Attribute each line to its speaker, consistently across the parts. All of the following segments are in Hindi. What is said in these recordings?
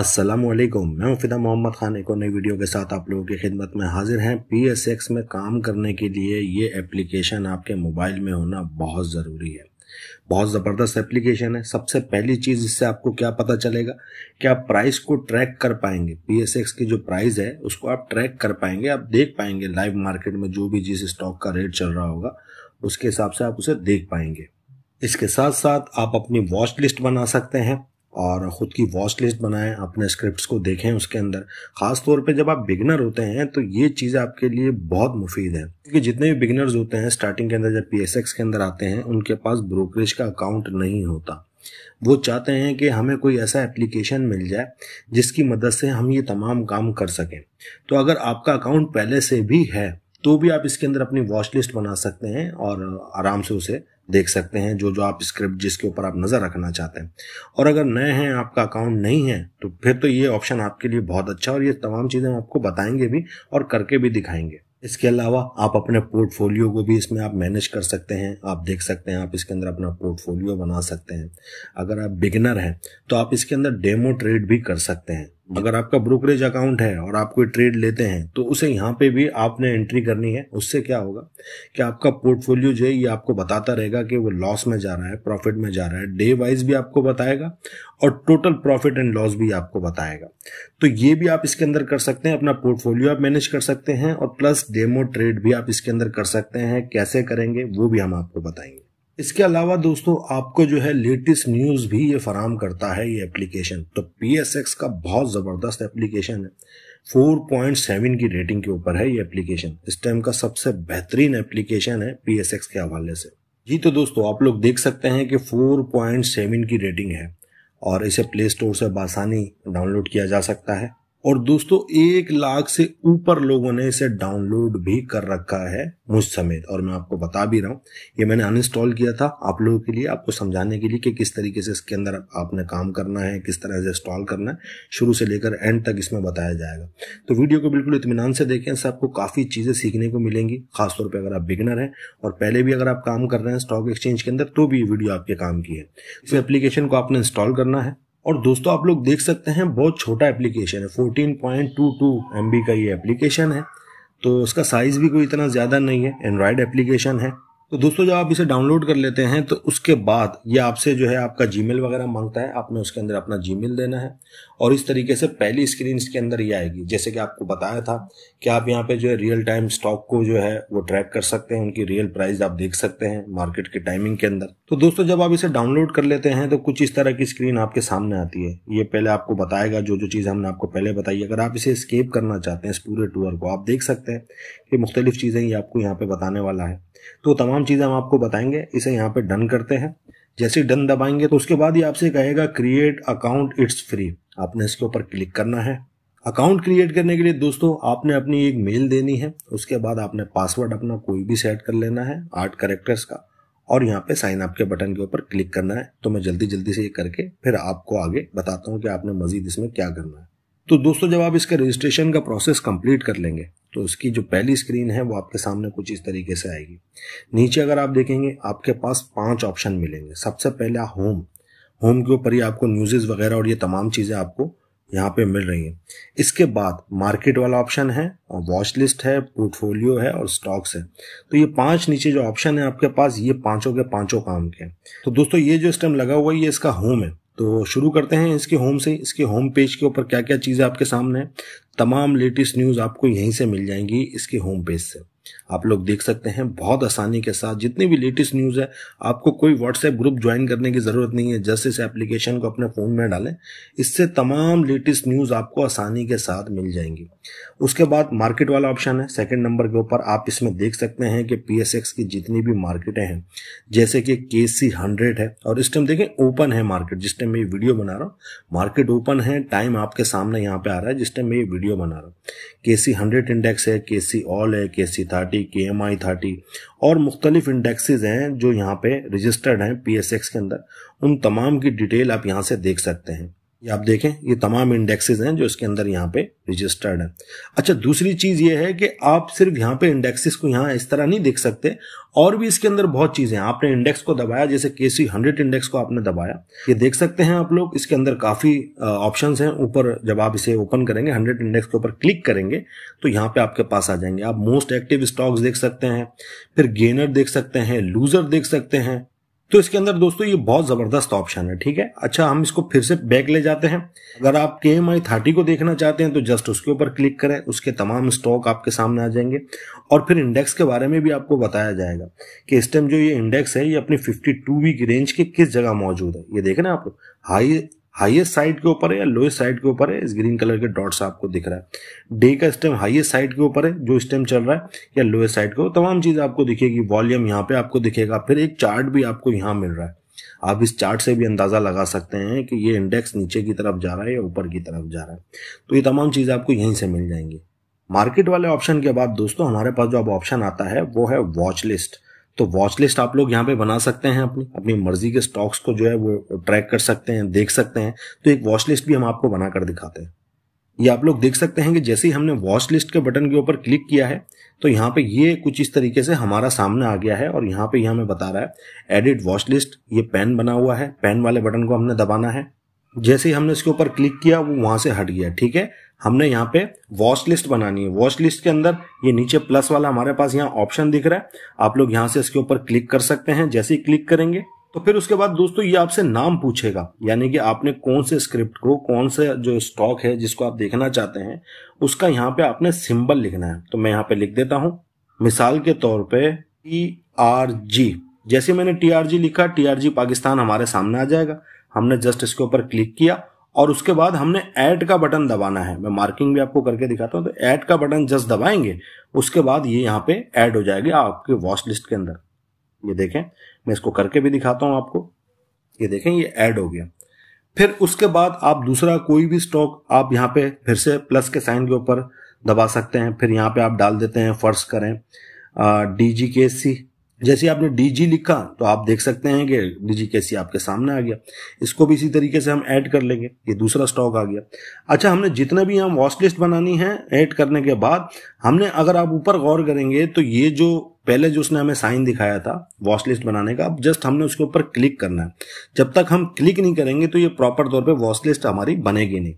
Speaker 1: असलम मैं मुफिदा मोहम्मद खान एक और नई वीडियो के साथ आप लोगों की खिदमत में हाजिर हैं पी एस एक्स में काम करने के लिए ये एप्लीकेशन आपके मोबाइल में होना बहुत ज़रूरी है बहुत ज़बरदस्त एप्लीकेशन है सबसे पहली चीज़ इससे आपको क्या पता चलेगा कि आप प्राइस को ट्रैक कर पाएंगे पी एस एक्स की जो प्राइस है उसको आप ट्रैक कर पाएंगे आप देख पाएंगे लाइव मार्केट में जो भी जिस स्टॉक का रेट चल रहा होगा उसके हिसाब से आप उसे देख पाएंगे इसके साथ साथ आप अपनी वॉच लिस्ट बना सकते हैं और ख़ुद की वॉच लिस्ट बनाएं अपने स्क्रिप्ट्स को देखें उसके अंदर ख़ास तौर पे जब आप बिगनर होते हैं तो ये चीज़ आपके लिए बहुत मुफीद है क्योंकि जितने भी बिगनर्स होते हैं स्टार्टिंग के अंदर जब पी के अंदर आते हैं उनके पास ब्रोकरेज का अकाउंट नहीं होता वो चाहते हैं कि हमें कोई ऐसा एप्लीकेशन मिल जाए जिसकी मदद से हम ये तमाम काम कर सकें तो अगर आपका अकाउंट पहले से भी है तो भी आप इसके अंदर अपनी वॉच लिस्ट बना सकते हैं और आराम से उसे देख सकते हैं जो जो आप स्क्रिप्ट जिसके ऊपर आप नज़र रखना चाहते हैं और अगर नए हैं आपका अकाउंट नहीं है तो फिर तो ये ऑप्शन आपके लिए बहुत अच्छा और ये तमाम चीज़ें आपको बताएंगे भी और करके भी दिखाएंगे इसके अलावा आप अपने पोर्टफोलियो को भी इसमें आप मैनेज कर सकते हैं आप देख सकते हैं आप इसके अंदर अपना पोर्टफोलियो बना सकते हैं अगर आप बिगिनर हैं तो आप इसके अंदर डेमो ट्रेड भी कर सकते हैं हम्म। अगर आपका ब्रोकरेज अकाउंट है और आप कोई ट्रेड लेते हैं तो उसे यहाँ पे भी आपने एंट्री करनी है उससे क्या होगा कि आपका पोर्टफोलियो जो है ये आपको बताता रहेगा कि वो लॉस में जा रहा है प्रॉफिट में जा रहा है डे वाइज भी आपको बताएगा और टोटल प्रॉफिट एंड लॉस भी आपको बताएगा तो ये भी आप इसके अंदर कर सकते हैं अपना पोर्टफोलियो आप मैनेज कर सकते हैं और प्लस डेमो ट्रेड भी आप इसके अंदर कर सकते हैं कैसे करेंगे वो भी हम आपको बताएंगे इसके अलावा दोस्तों आपको जो है लेटेस्ट न्यूज़ भी ये फराम करता है ये एप्लीकेशन तो पी का बहुत ज़बरदस्त एप्लीकेशन है 4.7 की रेटिंग के ऊपर है ये एप्लीकेशन इस टाइम का सबसे बेहतरीन एप्लीकेशन है पी के हवाले से जी तो दोस्तों आप लोग देख सकते हैं कि 4.7 की रेटिंग है और इसे प्ले स्टोर से बासानी डाउनलोड किया जा सकता है और दोस्तों एक लाख से ऊपर लोगों ने इसे डाउनलोड भी कर रखा है मुझ समेत और मैं आपको बता भी रहा हूँ ये मैंने अनइंस्टॉल किया था आप लोगों के लिए आपको समझाने के लिए कि किस तरीके से इसके अंदर आपने काम करना है किस तरह से इंस्टॉल करना है शुरू से लेकर एंड तक इसमें बताया जाएगा तो वीडियो को बिल्कुल इतमान से देखें इससे आपको काफ़ी चीज़ें सीखने को मिलेंगी खासतौर पर अगर आप बिगनर हैं और पहले भी अगर आप काम कर रहे हैं स्टॉक एक्सचेंज के अंदर तो भी ये वीडियो आपके काम की है इस एप्लीकेशन को आपने इंस्टॉल करना है और दोस्तों आप लोग देख सकते हैं बहुत छोटा एप्लीकेशन है 14.22 पॉइंट का ये एप्लीकेशन है तो उसका साइज़ भी कोई इतना ज़्यादा नहीं है एंड्रॉयड एप्लीकेशन है तो दोस्तों जब आप इसे डाउनलोड कर लेते हैं तो उसके बाद ये आपसे जो है आपका जीमेल वगैरह मांगता है आपने उसके अंदर अपना जीमेल देना है और इस तरीके से पहली स्क्रीन इसके अंदर ये आएगी जैसे कि आपको बताया था कि आप यहाँ पे जो है रियल टाइम स्टॉक को जो है वो ट्रैक कर सकते हैं उनकी रियल प्राइस आप देख सकते हैं मार्केट के टाइमिंग के अंदर तो दोस्तों जब आप इसे डाउनलोड कर लेते हैं तो कुछ इस तरह की स्क्रीन आपके सामने आती है ये पहले आपको बताएगा जो जो चीज़ हमने आपको पहले बताई अगर आप इसे स्केप करना चाहते हैं इस पूरे टूर को आप देख सकते हैं कि मुख्तलिफ चीज़ें ये आपको यहाँ पे बताने वाला है तो तमाम तमाम चीज़ें हम आपको बताएंगे इसे यहाँ पे डन करते हैं जैसे ही डन दबाएंगे तो उसके बाद ही आपसे कहेगा क्रिएट अकाउंट इट्स फ्री आपने इसके ऊपर क्लिक करना है अकाउंट क्रिएट करने के लिए दोस्तों आपने अपनी एक मेल देनी है उसके बाद आपने पासवर्ड अपना कोई भी सेट कर लेना है आठ करेक्टर्स का और यहाँ पे साइन अप के बटन के ऊपर क्लिक करना है तो मैं जल्दी जल्दी से ये करके फिर आपको आगे बताता हूँ कि आपने मजीद इसमें क्या करना है तो दोस्तों जब आप इसका रजिस्ट्रेशन का प्रोसेस कंप्लीट कर लेंगे तो इसकी जो पहली स्क्रीन है वो आपके सामने कुछ इस तरीके से आएगी नीचे अगर आप देखेंगे आपके पास पांच ऑप्शन मिलेंगे सबसे पहला होम होम के ऊपर ही आपको न्यूज़ वगैरह और ये तमाम चीज़ें आपको यहाँ पे मिल रही हैं इसके बाद मार्केट वाला ऑप्शन है और वॉच लिस्ट है पोर्टफोलियो है और स्टॉक्स है तो ये पांच नीचे जो ऑप्शन है आपके पास ये पांचों के पांचों काम के हैं तो दोस्तों ये जो स्टेम लगा हुआ है ये इसका होम है तो शुरू करते हैं इसके होम से इसके होम पेज के ऊपर क्या क्या चीज़ें आपके सामने है तमाम लेटेस्ट न्यूज़ आपको यहीं से मिल जाएंगी इसके होम पेज से आप लोग देख सकते हैं बहुत आसानी के साथ जितनी भी लेटेस्ट न्यूज़ है आपको कोई व्हाट्सएप ग्रुप ज्वाइन करने की ज़रूरत नहीं है जस्ट इस एप्लीकेशन को अपने फ़ोन में डालें इससे तमाम लेटेस्ट न्यूज़ आपको आसानी के साथ मिल जाएंगी उसके बाद मार्केट वाला ऑप्शन है सेकंड नंबर के ऊपर आप इसमें देख सकते हैं कि पी की जितनी भी मार्केटें हैं जैसे कि के सी है और इस टाइम देखें ओपन है मार्केट जिस टाइम मैं ये वीडियो बना रहा हूँ मार्केट ओपन है टाइम आपके सामने यहाँ पे आ रहा है जिस टाइम मैं ये वीडियो बना रहा हूँ के सी हंड्रेड इंडेक्स है के सी ऑल है K C thirty K M I thirty और मुख्तलिफ इंडेक्सेज हैं जो यहाँ पे रजिस्टर्ड हैं पी एस एक्स के अंदर उन तमाम की डिटेल आप यहाँ से देख सकते हैं ये आप देखें ये तमाम इंडेक्सेस हैं जो इसके अंदर यहाँ पे रजिस्टर्ड है अच्छा दूसरी चीज ये है कि आप सिर्फ यहाँ पे इंडेक्सेस को यहाँ इस तरह नहीं देख सकते और भी इसके अंदर बहुत चीजें हैं आपने इंडेक्स को दबाया जैसे के सी हंड्रेड इंडेक्स को आपने दबाया ये देख सकते हैं आप लोग इसके अंदर काफी ऑप्शन हैं ऊपर जब आप इसे ओपन करेंगे हंड्रेड इंडेक्स के ऊपर क्लिक करेंगे तो यहाँ पे आपके पास आ जाएंगे आप मोस्ट एक्टिव स्टॉक्स देख सकते हैं फिर गेनर देख सकते हैं लूजर देख सकते हैं तो इसके अंदर दोस्तों ये बहुत जबरदस्त ऑप्शन है ठीक है अच्छा हम इसको फिर से बैक ले जाते हैं अगर आप के एम आई थर्टी को देखना चाहते हैं तो जस्ट उसके ऊपर क्लिक करें उसके तमाम स्टॉक आपके सामने आ जाएंगे और फिर इंडेक्स के बारे में भी आपको बताया जाएगा कि इस टाइम जो ये इंडेक्स है ये अपनी फिफ्टी टू वी रेंज के किस जगह मौजूद है ये देख रहे हैं आप हाई हाईएस्ट साइड के ऊपर है या लोएस्ट साइड के ऊपर है इस ग्रीन कलर के डॉट्स आपको दिख रहा है डे का स्टेम हाईएस्ट साइड के ऊपर है जो स्टेम चल रहा है या लोएस्ट साइड को तमाम चीज आपको दिखेगी वॉल्यूम यहाँ पे आपको दिखेगा फिर एक चार्ट भी आपको यहाँ मिल रहा है आप इस चार्ट से भी अंदाज़ा लगा सकते हैं कि ये इंडेक्स नीचे की तरफ जा रहा है या ऊपर की तरफ जा रहा है तो ये तमाम चीज़ आपको यहीं से मिल जाएंगी मार्केट वाले ऑप्शन के बाद दोस्तों हमारे पास जो अब ऑप्शन आता है वो है वॉच लिस्ट तो वॉच लिस्ट आप लोग यहाँ पे बना सकते हैं अपनी अपनी मर्जी के स्टॉक्स को जो है वो ट्रैक कर सकते हैं देख सकते हैं तो एक वॉच लिस्ट भी हम आपको बनाकर दिखाते हैं ये आप लोग देख सकते हैं कि जैसे ही हमने वॉच लिस्ट के बटन के ऊपर क्लिक किया है तो यहाँ पे ये कुछ इस तरीके से हमारा सामने आ गया है और यहाँ पे हमें बता रहा है एडिट वॉच लिस्ट ये पेन बना हुआ है पेन वाले बटन को हमने दबाना है जैसे ही हमने इसके ऊपर क्लिक किया वो वहां से हट गया ठीक है हमने यहाँ पे वॉच लिस्ट बनानी है वॉच लिस्ट के अंदर ये नीचे प्लस वाला हमारे पास यहाँ ऑप्शन दिख रहा है आप लोग यहाँ से इसके ऊपर क्लिक कर सकते हैं जैसे ही क्लिक करेंगे तो फिर उसके बाद दोस्तों ये आपसे नाम पूछेगा यानी कि आपने कौन से स्क्रिप्ट को कौन से जो स्टॉक है जिसको आप देखना चाहते हैं उसका यहाँ पे आपने सिंबल लिखना है तो मैं यहाँ पे लिख देता हूँ मिसाल के तौर पे टी आर जी जैसे मैंने टी आर जी लिखा टी आर जी पाकिस्तान हमारे सामने आ जाएगा हमने जस्ट इसके ऊपर क्लिक किया और उसके बाद हमने ऐड का बटन दबाना है मैं मार्किंग भी आपको करके दिखाता हूँ तो ऐड का बटन जस्ट दबाएंगे उसके बाद ये यहाँ पे ऐड हो जाएगी आपके वॉच लिस्ट के अंदर ये देखें मैं इसको करके भी दिखाता हूँ आपको ये देखें ये ऐड हो गया फिर उसके बाद आप दूसरा कोई भी स्टॉक आप यहाँ पे फिर से प्लस के साइन के ऊपर दबा सकते हैं फिर यहाँ पे आप डाल देते हैं फर्श करें डी जी के सी जैसे आपने डीजी लिखा तो आप देख सकते हैं कि डीजी कैसी आपके सामने आ गया इसको भी इसी तरीके से हम ऐड कर लेंगे ये दूसरा स्टॉक आ गया अच्छा हमने जितने भी हम वॉच लिस्ट बनानी है ऐड करने के बाद हमने अगर आप ऊपर गौर करेंगे तो ये जो पहले जो उसने हमें साइन दिखाया था वॉच लिस्ट बनाने का अब जस्ट हमने उसके ऊपर क्लिक करना है जब तक हम क्लिक नहीं करेंगे तो ये प्रॉपर तौर पे वॉच लिस्ट हमारी बनेगी नहीं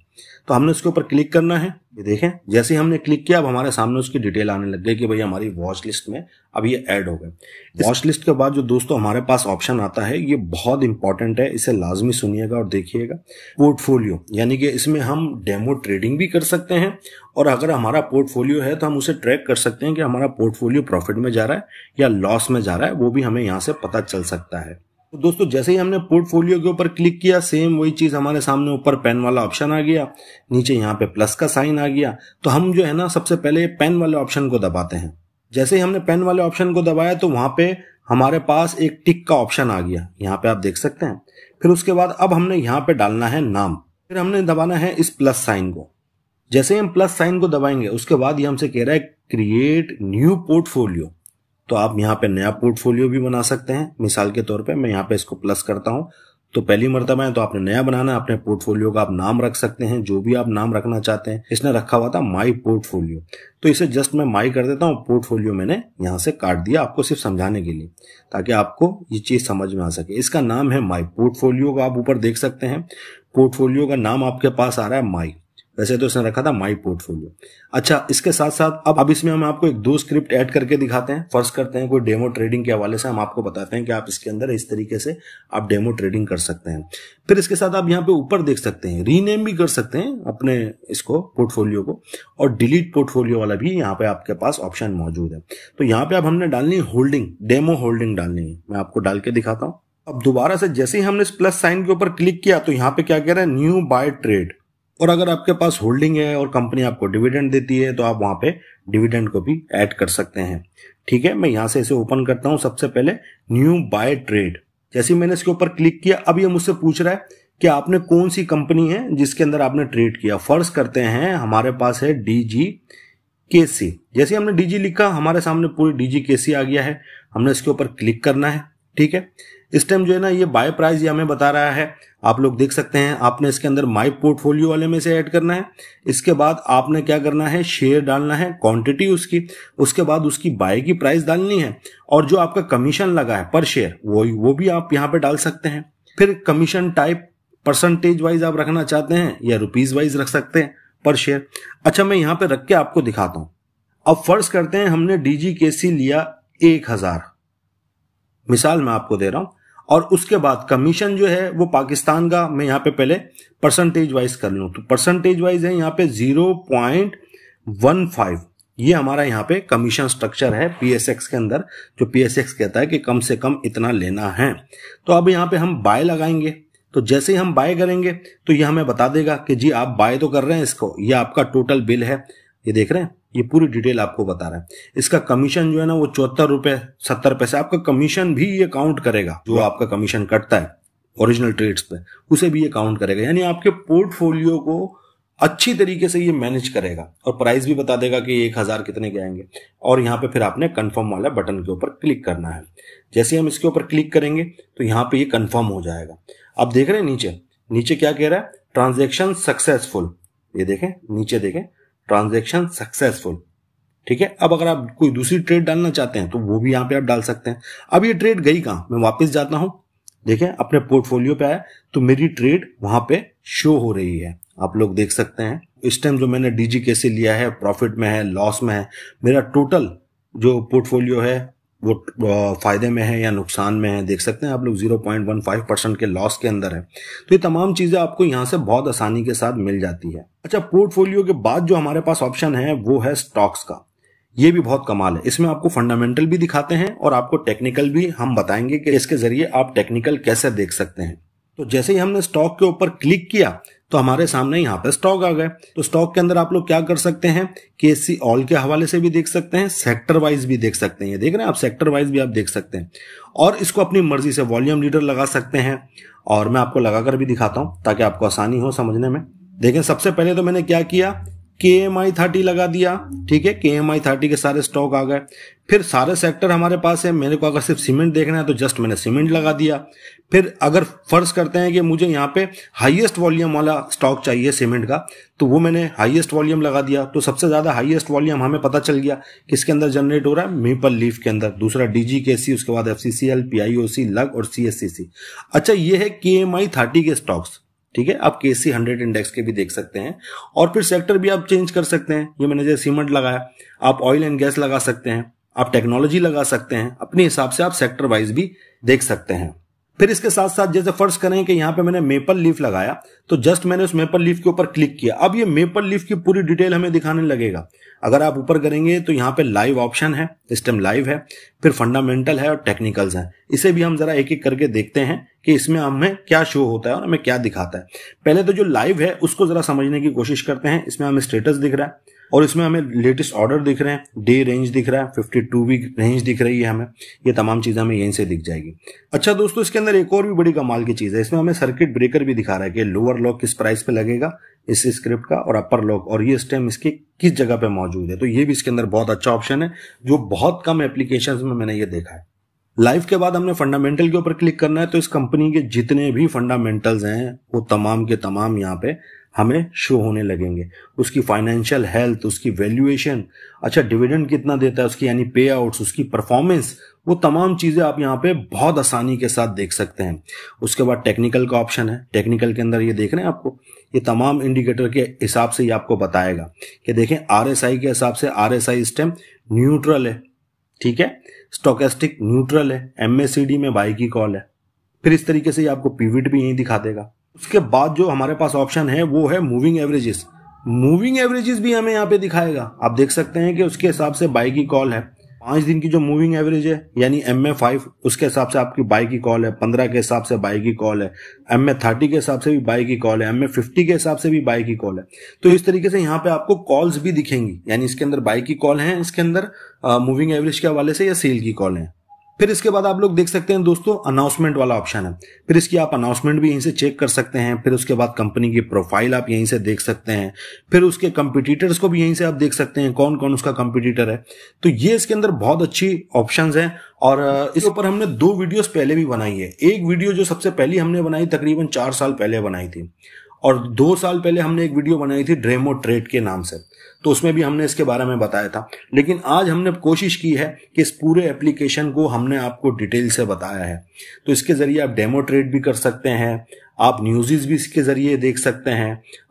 Speaker 1: तो हमने उसके ऊपर क्लिक करना है ये देखें जैसे ही हमने क्लिक किया अब हमारे सामने उसकी डिटेल आने लग गई कि भाई हमारी वॉच लिस्ट में अब ये ऐड हो गए वॉच लिस्ट के बाद जो दोस्तों हमारे पास ऑप्शन आता है ये बहुत इंपॉर्टेंट है इसे लाजमी सुनिएगा और देखिएगा पोर्टफोलियो यानी कि इसमें हम डेमो ट्रेडिंग भी कर सकते हैं और अगर हमारा पोर्टफोलियो है तो हम उसे ट्रैक कर सकते हैं कि हमारा पोर्टफोलियो प्रॉफिट में जा रहा है या लॉस में जा रहा है वो भी हमें यहाँ से पता चल सकता है तो दोस्तों जैसे ही हमने पोर्टफोलियो के ऊपर क्लिक किया सेम वही चीज हमारे सामने ऊपर पेन वाला ऑप्शन आ गया नीचे यहाँ पे प्लस का साइन आ गया तो हम जो है ना सबसे पहले पेन वाले ऑप्शन को दबाते हैं जैसे ही हमने पेन वाले ऑप्शन को दबाया तो वहां पे हमारे पास एक टिक का ऑप्शन आ गया यहाँ पे आप देख सकते हैं फिर उसके बाद अब हमने यहाँ पे डालना है नाम फिर हमने दबाना है इस प्लस साइन को जैसे हम प्लस साइन को दबाएंगे उसके बाद ये हमसे कह रहा है क्रिएट न्यू पोर्टफोलियो तो आप यहाँ पे नया पोर्टफोलियो भी बना सकते हैं मिसाल के तौर पे मैं यहाँ पे इसको प्लस करता हूं तो पहली मरतबा है तो आपने नया बनाना है अपने पोर्टफोलियो का आप नाम रख सकते हैं जो भी आप नाम रखना चाहते हैं इसने रखा हुआ था माई पोर्टफोलियो तो इसे जस्ट मैं माई कर देता हूँ पोर्टफोलियो मैंने यहां से काट दिया आपको सिर्फ समझाने के लिए ताकि आपको ये चीज़ समझ में आ सके इसका नाम है माई पोर्टफोलियो का आप ऊपर देख सकते हैं पोर्टफोलियो का नाम आपके पास आ रहा है माई वैसे तो इसने रखा था माई पोर्टफोलियो अच्छा इसके साथ साथ अब अब इसमें हम आपको एक दो स्क्रिप्ट ऐड करके दिखाते हैं फर्ज करते हैं कोई डेमो ट्रेडिंग के हवाले से हम आपको बताते हैं कि आप इसके अंदर इस तरीके से आप डेमो ट्रेडिंग कर सकते हैं फिर इसके साथ आप यहाँ पे ऊपर देख सकते हैं रीनेम भी कर सकते हैं अपने इसको पोर्टफोलियो को और डिलीट पोर्टफोलियो वाला भी यहाँ पे आपके पास ऑप्शन मौजूद है तो यहाँ पे आप हमने डालनी होल्डिंग डेमो होल्डिंग डालनी है मैं आपको डाल के दिखाता हूँ अब दोबारा से जैसे ही हमने इस प्लस साइन के ऊपर क्लिक किया तो यहाँ पे क्या कह रहा है न्यू बाय ट्रेड और अगर आपके पास होल्डिंग है और कंपनी आपको डिविडेंड देती है तो आप वहां पे डिविडेंड को भी ऐड कर सकते हैं ठीक है मैं यहां से इसे ओपन करता हूं सबसे पहले न्यू बाय ट्रेड जैसे मैंने इसके ऊपर क्लिक किया अब ये मुझसे पूछ रहा है कि आपने कौन सी कंपनी है जिसके अंदर आपने ट्रेड किया फर्ज करते हैं हमारे पास है डी जी के सी जैसे हमने डीजी लिखा हमारे सामने पूरी डी जी के सी आ गया है हमने इसके ऊपर क्लिक करना है ठीक है इस टाइम जो है ना ये बाय प्राइस ये हमें बता रहा है आप लोग देख सकते हैं आपने इसके अंदर माय पोर्टफोलियो वाले में से ऐड करना है इसके बाद आपने क्या करना है शेयर डालना है क्वांटिटी उसकी उसके बाद उसकी बाय की प्राइस डालनी है और जो आपका कमीशन लगा है पर शेयर वो वो भी आप यहाँ पे डाल सकते हैं फिर कमीशन टाइप परसेंटेज वाइज आप रखना चाहते हैं या रुपीज वाइज रख सकते हैं पर शेयर अच्छा मैं यहाँ पे रख के आपको दिखाता हूँ अब फर्ज करते हैं हमने डीजी लिया एक हजार मिसाल मैं आपको दे रहा हूं और उसके बाद कमीशन जो है वो पाकिस्तान का मैं यहाँ पे पहले परसेंटेज वाइज कर लूँ तो परसेंटेज वाइज है यहाँ पे जीरो पॉइंट वन फाइव ये हमारा यहाँ पे कमीशन स्ट्रक्चर है पीएसएक्स के अंदर जो पीएसएक्स कहता है कि कम से कम इतना लेना है तो अब यहाँ पे हम बाय लगाएंगे तो जैसे ही हम बाय करेंगे तो ये हमें बता देगा कि जी आप बाय तो कर रहे हैं इसको ये आपका टोटल बिल है ये देख रहे हैं ये पूरी डिटेल आपको बता रहा है इसका कमीशन जो है ना वो चौहत्तर रुपए सत्तर पैसे आपका कमीशन भी ये काउंट करेगा जो आपका कमीशन कटता है ओरिजिनल ट्रेड्स पे उसे भी ये काउंट करेगा यानी आपके पोर्टफोलियो को अच्छी तरीके से ये मैनेज करेगा और प्राइस भी बता देगा कि एक हज़ार कितने के आएंगे और यहाँ पे फिर आपने कंफर्म वाला बटन के ऊपर क्लिक करना है जैसे हम इसके ऊपर क्लिक करेंगे तो यहाँ पे ये कंफर्म हो जाएगा आप देख रहे हैं नीचे नीचे क्या कह रहा है ट्रांजेक्शन सक्सेसफुल ये देखें नीचे देखें ट्रांजेक्शन सक्सेसफुल ठीक है अब अगर आप कोई दूसरी ट्रेड डालना चाहते हैं तो वो भी यहां पे आप डाल सकते हैं अब ये ट्रेड गई कहां मैं वापस जाता हूं देखें अपने पोर्टफोलियो पे आया तो मेरी ट्रेड वहां पे शो हो रही है आप लोग देख सकते हैं इस टाइम जो मैंने डीजी कैसे लिया है प्रॉफिट में है लॉस में है मेरा टोटल जो पोर्टफोलियो है वो फ़ायदे में है या नुकसान में है देख सकते हैं आप लोग 0.15 परसेंट के लॉस के अंदर है तो ये तमाम चीज़ें आपको यहाँ से बहुत आसानी के साथ मिल जाती है अच्छा पोर्टफोलियो के बाद जो हमारे पास ऑप्शन है वो है स्टॉक्स का ये भी बहुत कमाल है इसमें आपको फंडामेंटल भी दिखाते हैं और आपको टेक्निकल भी हम बताएंगे कि इसके जरिए आप टेक्निकल कैसे देख सकते हैं तो जैसे ही हमने स्टॉक के ऊपर क्लिक किया तो हमारे सामने यहाँ पे स्टॉक आ गए तो स्टॉक के अंदर आप लोग क्या कर सकते हैं के सी ऑल के हवाले से भी देख सकते हैं सेक्टर वाइज भी देख सकते हैं देख रहे हैं आप सेक्टर वाइज भी आप देख सकते हैं और इसको अपनी मर्जी से वॉल्यूम लीडर लगा सकते हैं और मैं आपको लगाकर भी दिखाता हूं ताकि आपको आसानी हो समझने में देखें सबसे पहले तो मैंने क्या किया के एम आई थर्टी लगा दिया ठीक है के एम आई थर्टी के सारे स्टॉक आ गए फिर सारे सेक्टर हमारे पास है मेरे को अगर सिर्फ सीमेंट देखना है तो जस्ट मैंने सीमेंट लगा दिया फिर अगर फर्ज करते हैं कि मुझे यहाँ पे हाईएस्ट वॉल्यूम वाला स्टॉक चाहिए सीमेंट का तो वो मैंने हाईएस्ट वॉल्यूम लगा दिया तो सबसे ज़्यादा हाईएस्ट वॉल्यूम हमें पता चल गया किसके अंदर जनरेट हो रहा है मेपल लीफ के अंदर दूसरा डी उसके बाद F C C L P I O C लग और सी एस सी सी अच्छा ये है के एम आई थर्टी के स्टॉक्स ठीक है आप के सी हंड्रेड इंडेक्स के भी देख सकते हैं और फिर सेक्टर भी आप चेंज कर सकते हैं ये मैंने जैसे सीमेंट लगाया आप ऑयल एंड गैस लगा सकते हैं आप टेक्नोलॉजी लगा सकते हैं अपने हिसाब से आप सेक्टर वाइज भी देख सकते हैं फिर इसके साथ साथ जैसे फर्ज करें कि यहाँ पे मैंने मेपल लीफ लगाया तो जस्ट मैंने उस मेपल लीफ के ऊपर क्लिक किया अब ये मेपल लीफ की पूरी डिटेल हमें दिखाने लगेगा अगर आप ऊपर करेंगे तो यहाँ पे लाइव ऑप्शन है इस टाइम लाइव है फिर फंडामेंटल है और टेक्निकल्स है इसे भी हम जरा एक एक करके देखते हैं कि इसमें हमें क्या शो होता है और हमें क्या दिखाता है पहले तो जो लाइव है उसको जरा समझने की कोशिश करते हैं इसमें हमें स्टेटस दिख रहा है और इसमें हमें लेटेस्ट ऑर्डर दिख रहे हैं डे रेंज दिख रहा है फिफ्टी टू वीक रेंज दिख रही है हमें ये तमाम चीज़ें हमें यहीं से दिख जाएगी अच्छा दोस्तों इसके अंदर एक और भी बड़ी कमाल की चीज़ है इसमें हमें सर्किट ब्रेकर भी दिखा रहा है कि लोअर लॉक किस प्राइस पे लगेगा इस स्क्रिप्ट का और अपर लॉक और ये स्टेम इसके किस जगह पे मौजूद है तो ये भी इसके अंदर बहुत अच्छा ऑप्शन है जो बहुत कम एप्लीकेशन में मैंने ये देखा है लाइफ के बाद हमने फंडामेंटल के ऊपर क्लिक करना है तो इस कंपनी के जितने भी फंडामेंटल्स हैं वो तमाम के तमाम यहाँ पे हमें शो होने लगेंगे उसकी फाइनेंशियल हेल्थ उसकी वैल्यूएशन अच्छा डिविडेंड कितना देता है उसकी यानी पे आउट उसकी परफॉर्मेंस वो तमाम चीज़ें आप यहाँ पे बहुत आसानी के साथ देख सकते हैं उसके बाद टेक्निकल का ऑप्शन है टेक्निकल के अंदर ये देख रहे हैं आपको ये तमाम इंडिकेटर के हिसाब से ये आपको बताएगा कि देखें आर के हिसाब से आर एस न्यूट्रल है ठीक है स्टोकेस्टिक न्यूट्रल है एम में बाई की कॉल है फिर इस तरीके से ये आपको पीविट भी यहीं दिखा देगा उसके बाद जो हमारे पास ऑप्शन है वो है मूविंग एवरेजेस मूविंग एवरेजेस भी हमें यहाँ पे दिखाएगा आप देख सकते हैं कि उसके हिसाब से बाई की कॉल है पांच दिन की जो मूविंग एवरेज है यानी एम ए फाइव उसके हिसाब से आपकी बाई की कॉल है पंद्रह के हिसाब से बाई की कॉल है एम ए थर्टी के हिसाब से भी बाई की कॉल है एम ए फिफ्टी के हिसाब से भी बाई की कॉल है तो इस तरीके से यहाँ पे आपको कॉल्स भी दिखेंगी यानी इसके अंदर बाई की कॉल है इसके अंदर मूविंग एवरेज के हवाले से या सेल की कॉल है फिर इसके बाद आप लोग देख सकते हैं दोस्तों अनाउंसमेंट वाला ऑप्शन है फिर इसकी आप अनाउंसमेंट भी यहीं से चेक कर सकते हैं फिर उसके बाद कंपनी की प्रोफाइल आप यहीं से देख सकते हैं फिर उसके कंपिटिटर्स को भी यहीं से आप देख सकते हैं कौन कौन उसका कंपिटिटर है तो ये इसके अंदर बहुत अच्छी ऑप्शन है और इस ऊपर हमने दो वीडियो पहले भी बनाई है एक वीडियो जो सबसे पहली हमने बनाई तकरीबन चार साल पहले बनाई थी और दो साल पहले हमने एक वीडियो बनाई थी ड्रेमो ट्रेड के नाम से तो उसमें भी हमने इसके बारे में बताया था लेकिन आज हमने कोशिश की है कि इस पूरे एप्लीकेशन को हमने आपको डिटेल से बताया है तो इसके ज़रिए आप डेमो ट्रेड भी कर सकते हैं आप न्यूज़ भी इसके ज़रिए देख सकते हैं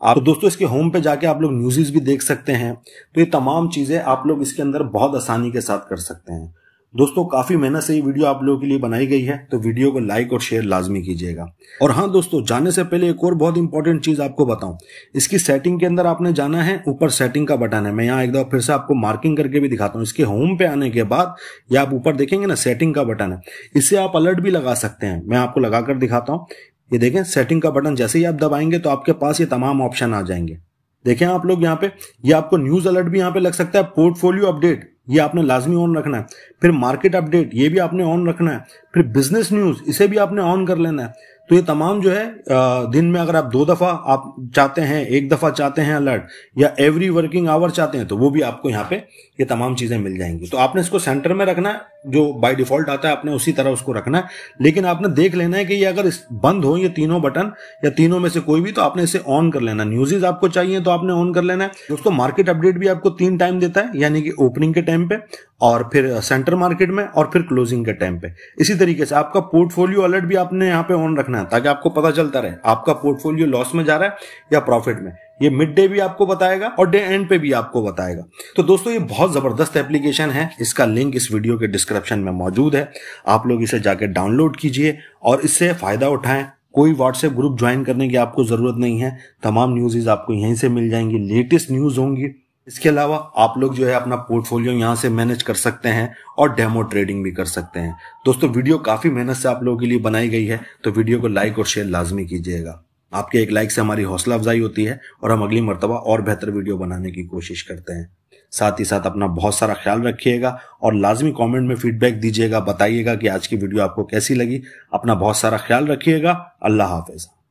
Speaker 1: आप तो दोस्तों इसके होम पे जाके आप लोग न्यूजेज भी देख सकते हैं तो ये तमाम चीज़ें आप लोग इसके अंदर बहुत आसानी के साथ कर सकते हैं दोस्तों काफी मेहनत से ये वीडियो आप लोगों के लिए बनाई गई है तो वीडियो को लाइक और शेयर लाजमी कीजिएगा और हाँ दोस्तों जाने से पहले एक और बहुत इंपॉर्टेंट चीज आपको बताऊं इसकी सेटिंग के अंदर आपने जाना है ऊपर सेटिंग का बटन है मैं यहाँ एक दफा फिर से आपको मार्किंग करके भी दिखाता हूँ इसके होम पे आने के बाद या आप ऊपर देखेंगे ना सेटिंग का बटन है इससे आप अलर्ट भी लगा सकते हैं मैं आपको लगाकर दिखाता हूँ ये देखें सेटिंग का बटन जैसे ही आप दबाएंगे तो आपके पास ये तमाम ऑप्शन आ जाएंगे देखें आप लोग यहाँ पे ये आपको न्यूज अलर्ट भी यहाँ पे लग सकता है पोर्टफोलियो अपडेट ये आपने लाजमी ऑन रखना है फिर मार्केट अपडेट ये भी आपने ऑन रखना है फिर बिजनेस न्यूज़ इसे भी आपने ऑन कर लेना है तो ये तमाम जो है दिन में अगर आप दो दफा आप चाहते हैं एक दफा चाहते हैं अलर्ट या एवरी वर्किंग आवर चाहते हैं तो वो भी आपको यहाँ पे ये तमाम चीजें मिल जाएंगी तो आपने इसको सेंटर में रखना है जो बाय डिफॉल्ट आता है आपने उसी तरह उसको रखना है लेकिन आपने देख लेना है कि ये अगर बंद हो ये तीनों बटन या तीनों में से कोई भी तो आपने इसे ऑन कर लेना न्यूजेज आपको चाहिए तो आपने ऑन कर लेना है दोस्तों मार्केट अपडेट भी आपको तीन टाइम देता है यानी कि ओपनिंग के टाइम पे और फिर सेंटर मार्केट में और फिर क्लोजिंग के टाइम पे इसी तरीके से आपका पोर्टफोलियो अलर्ट भी आपने यहाँ पे ऑन रखना है है ताकि आपको पता चलता रहे आपका पोर्टफोलियो लॉस में जा रहा है या प्रॉफिट में ये मिड डे भी आपको बताएगा और डे एंड पे भी आपको बताएगा तो दोस्तों ये बहुत जबरदस्त एप्लीकेशन है इसका लिंक इस वीडियो के डिस्क्रिप्शन में मौजूद है आप लोग इसे जाकर डाउनलोड कीजिए और इससे फायदा उठाएं कोई व्हाट्सएप ग्रुप ज्वाइन करने की आपको जरूरत नहीं है तमाम न्यूजेज आपको यहीं से मिल जाएंगी लेटेस्ट न्यूज़ होंगी इसके अलावा आप लोग जो है अपना पोर्टफोलियो यहाँ से मैनेज कर सकते हैं और डेमो ट्रेडिंग भी कर सकते हैं दोस्तों वीडियो काफी मेहनत से आप लोगों के लिए बनाई गई है तो वीडियो को लाइक और शेयर लाजमी कीजिएगा आपके एक लाइक से हमारी हौसला अफजाई होती है और हम अगली मरतबा और बेहतर वीडियो बनाने की कोशिश करते हैं साथ ही साथ अपना बहुत सारा ख्याल रखिएगा और लाजमी कॉमेंट में फीडबैक दीजिएगा बताइएगा कि आज की वीडियो आपको कैसी लगी अपना बहुत सारा ख्याल रखिएगा अल्लाह हाफिज़